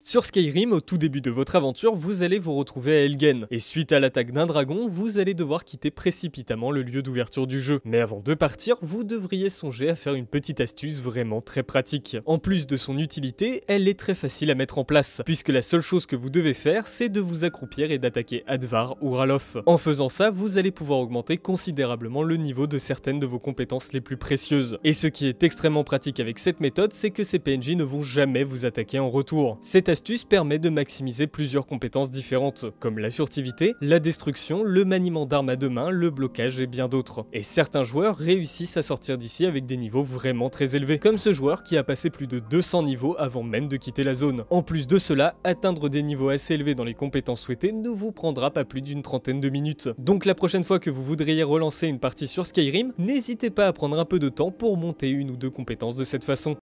Sur Skyrim, au tout début de votre aventure, vous allez vous retrouver à Elgen, et suite à l'attaque d'un dragon, vous allez devoir quitter précipitamment le lieu d'ouverture du jeu. Mais avant de partir, vous devriez songer à faire une petite astuce vraiment très pratique. En plus de son utilité, elle est très facile à mettre en place, puisque la seule chose que vous devez faire, c'est de vous accroupir et d'attaquer Advar ou Ralof. En faisant ça, vous allez pouvoir augmenter considérablement le niveau de certaines de vos compétences les plus précieuses. Et ce qui est extrêmement pratique avec cette méthode, c'est que ces PNJ ne vont jamais vous attaquer en retour cette astuce permet de maximiser plusieurs compétences différentes, comme la furtivité, la destruction, le maniement d'armes à deux mains, le blocage et bien d'autres. Et certains joueurs réussissent à sortir d'ici avec des niveaux vraiment très élevés, comme ce joueur qui a passé plus de 200 niveaux avant même de quitter la zone. En plus de cela, atteindre des niveaux assez élevés dans les compétences souhaitées ne vous prendra pas plus d'une trentaine de minutes. Donc la prochaine fois que vous voudriez relancer une partie sur Skyrim, n'hésitez pas à prendre un peu de temps pour monter une ou deux compétences de cette façon.